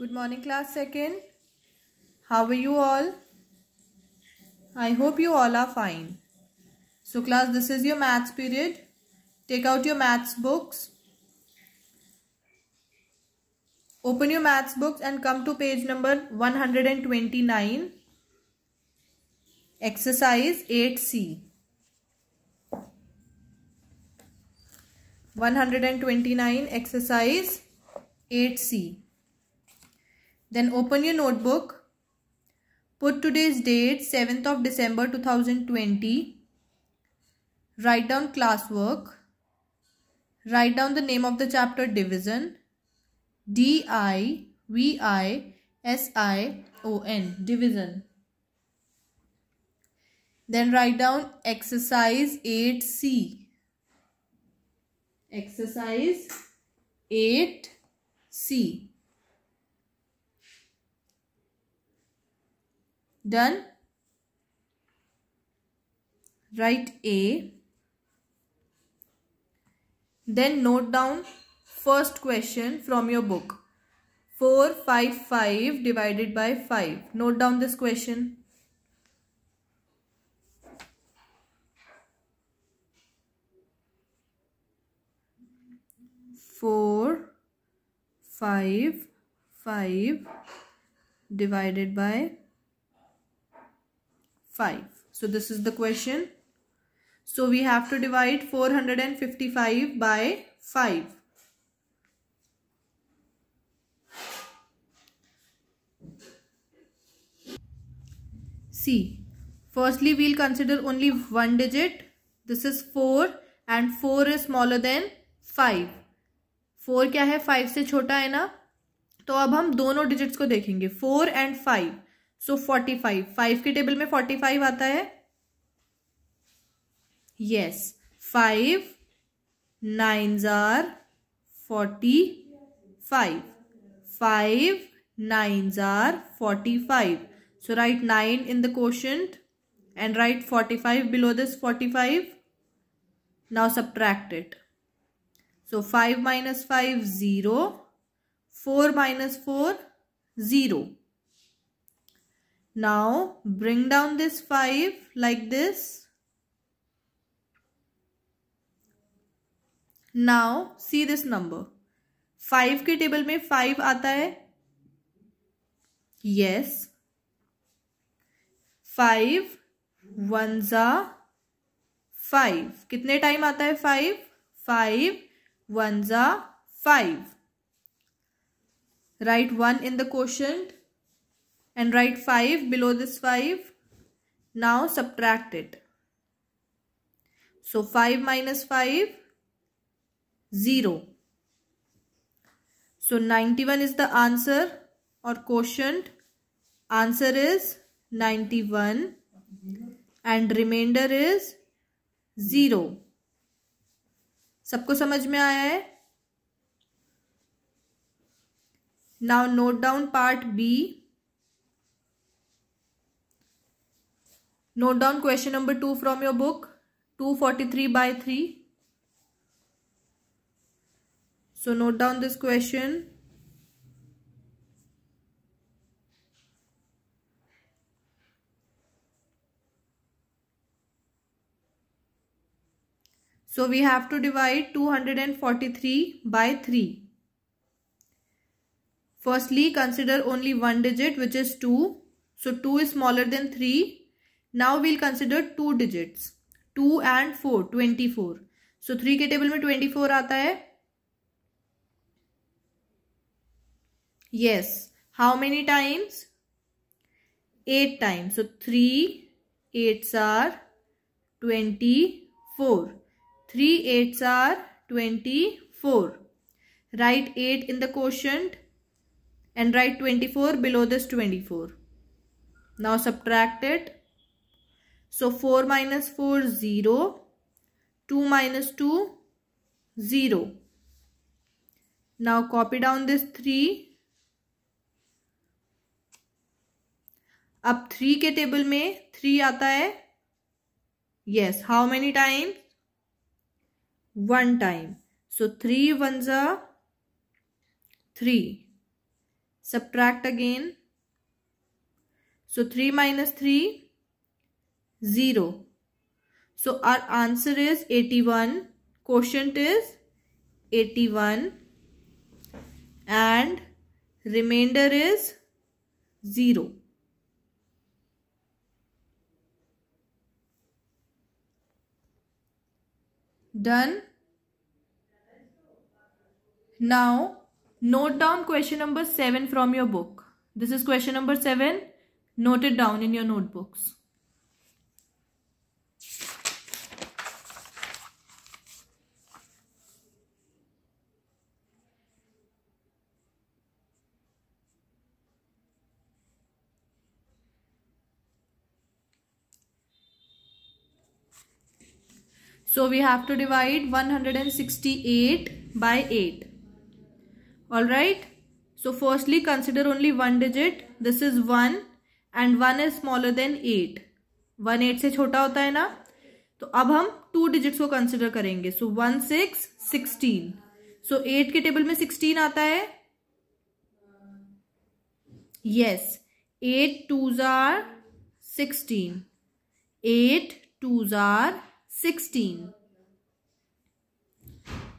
Good morning class second. How are you all? I hope you all are fine. So class this is your maths period. Take out your maths books. Open your maths books and come to page number 129. Exercise 8C. 129 exercise 8C. Then open your notebook. Put today's date 7th of December 2020. Write down classwork. Write down the name of the chapter division. D-I-V-I-S-I-O-N. Division. Then write down exercise 8C. Exercise 8C. Done. Write A. Then note down first question from your book. 455 divided by 5. Note down this question. Four, five, five divided by five. so this is the question so we have to divide four hundred and fifty five by five. see firstly we'll consider only one digit this is four, and four is smaller than five. Four क्या है five से छोटा है ना तो अब हम दोनों डिजिट्स को देखेंगे four and five so forty five five के टेबल में फोर्टी फाइव आता है यस फाइव नाइन जार फोर्टी फाइव फाइव नाइन जार forty five so write nine in the question and write forty five below this forty five now subtract it so five minus five zero four minus four zero Now bring down this 5 like this. Now see this number. 5 के table में 5 आता है yes five one ज़ा five कितने time आता है five five one ज़ा five write one in the question and write 5 below this 5. Now subtract it. So 5 minus 5, 0. So 91 is the answer or quotient. Answer is 91 and remainder is 0. सबको समझ में आया है now note down part b Note down question number 2 from your book. 243 by 3. So note down this question. So we have to divide 243 by 3. Firstly, consider only one digit which is 2. So 2 is smaller than 3 now we'll consider two digits. 2 and 4, 24. So 3 के table में 24 आता है Yes. How many times? 8 times. So 3 eights are 24. 3 eights are 24. Write 8 in the quotient and write 24 below this 24. Now subtract it. So four minus four zero two minus two zero now copy down this three अब three के table में three आता है yes how many time one time so three one ज़ा three subtract again so three minus three 0. So our answer is 81. Quotient is 81 and remainder is 0. Done. Now note down question number 7 from your book. This is question number 7. Note it down in your notebooks. So we have to divide 168 by 8. all right So firstly consider only one digit. This is 1 and 1 is smaller than 8. 1 8 से छोटा होता है ना तो अब हम to digits को consider करेंगे so one six sixteen so eight के टेबल में सिक्सटीन आता है यस एट टू जार सिक्सटीन एट टू जार sixteen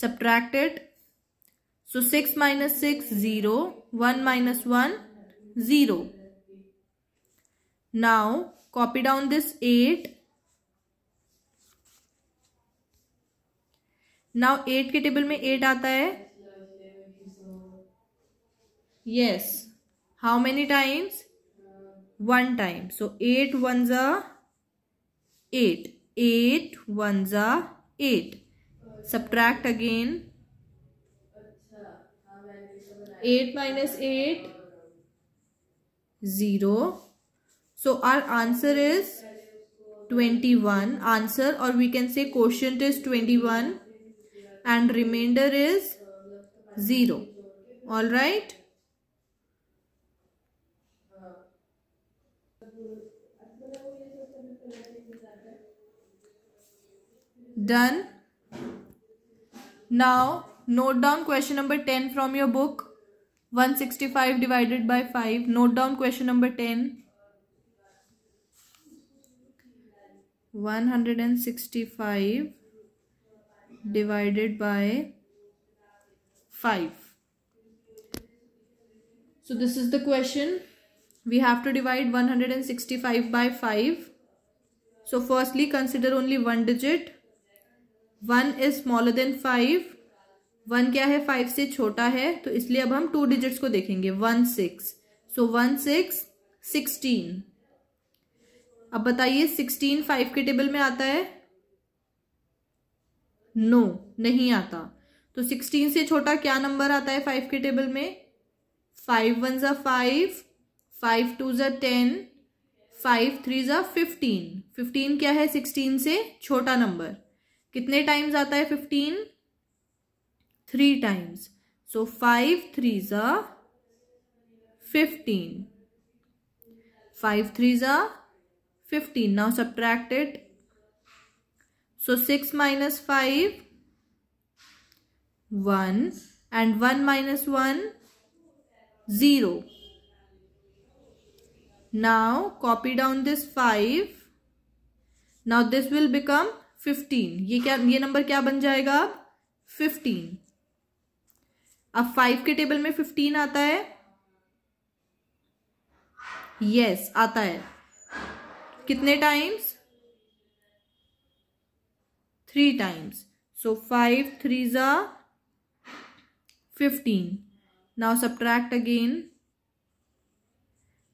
subtracted so six minus six zero one minus one zero now copy down this 8 now eight के table में eight आता है yes how many times one time so eight one ज़ा eight 8 ones are 8 subtract again 8 minus 8 0 so our answer is 21 answer or we can say quotient is 21 and remainder is 0 all right Done. Now, note down question number 10 from your book. 165 divided by 5. Note down question number 10. 165 divided by 5. So this is the question. We have to divide 165 by 5. So firstly consider only one digit. One is smaller than five one क्या है five से छोटा है तो इसलिए अब हम to digits को देखेंगे one six so one six sixteen अब बताइए सिक्सटीन फाइव के टेबल में आता है नो no, नहीं आता तो सिक्सटीन से छोटा क्या नंबर आता है फाइव के टेबल में फाइव वन ज़ा फाइव फाइव टू ज़ा टेन फाइव थ्री ज़ा फिफ्टीन फिफ्टीन क्या है सिक्सटीन से छोटा नंबर कितने टाइम्स आता है fifteen three times so five three ज़ा फिफ्टीन फाइव थ्री ज़ा fifteen now subtracted so six minus five one and one minus one zero now copy down this five now this will become fifteen ये क्या ये number क्या बन जाएगा अब fifteen अब फाइव के टेबल में फिफ्टीन आता है यस yes, आता है कितने times three times so five three ज़ा fifteen now subtract again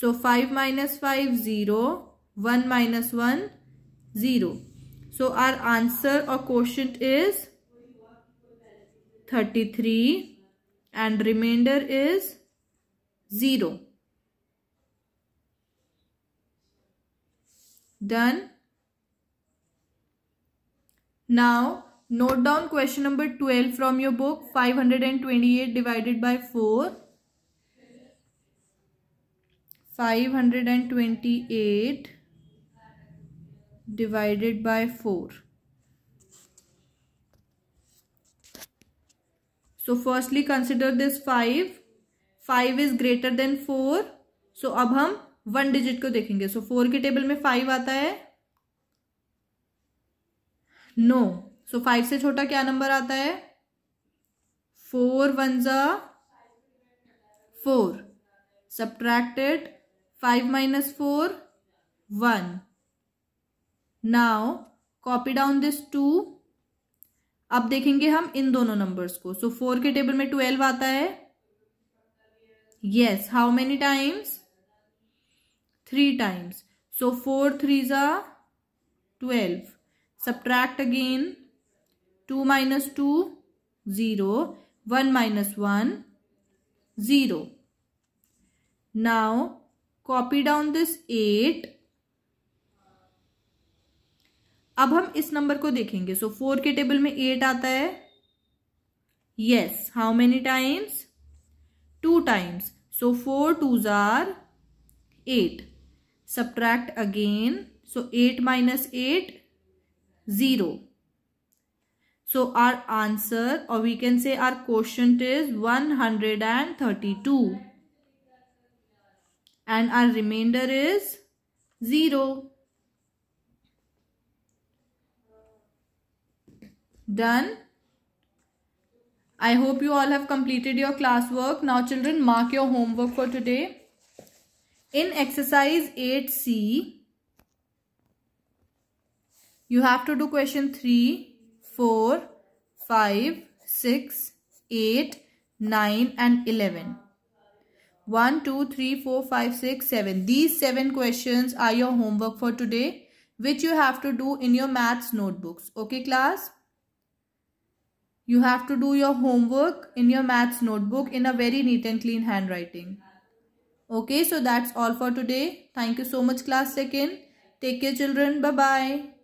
so five minus five zero one minus one zero So our answer or quotient is 33 and remainder is 0. Done. Now note down question number 12 from your book 528 divided by 4. 528 divided by four so firstly consider this five five is greater than four so अब हम one digit को देखेंगे so so, four के table में five आता है no so five से छोटा क्या नंबर आता है फोर वन जा four subtracted five minus four one now copy down this two अब देखेंगे हम इन दोनों नंबर्स को सो so, फोर के टेबल में ट्वेल्व आता है yes how many times three times so four three ज़ा twelve subtract again two minus two zero one minus one zero now copy down this eight अब हम इस number को देखेंगे सो फोर के टेबल में एट आता है yes how many times two times so four two जार eight subtract again so eight minus eight zero so our answer और we can say our question is one hundred and thirty two and our remainder is zero Done? I hope you all have completed your classwork. Now children, mark your homework for today. In exercise 8C, you have to do question 3, 4, 5, 6, 8, 9 and 11. 1, 2, 3, 4, 5, 6, 7. These 7 questions are your homework for today which you have to do in your maths notebooks. Okay class? You have to do your homework in your maths notebook in a very neat and clean handwriting. Okay, so that's all for today. Thank you so much class 2nd. Take care children. Bye-bye.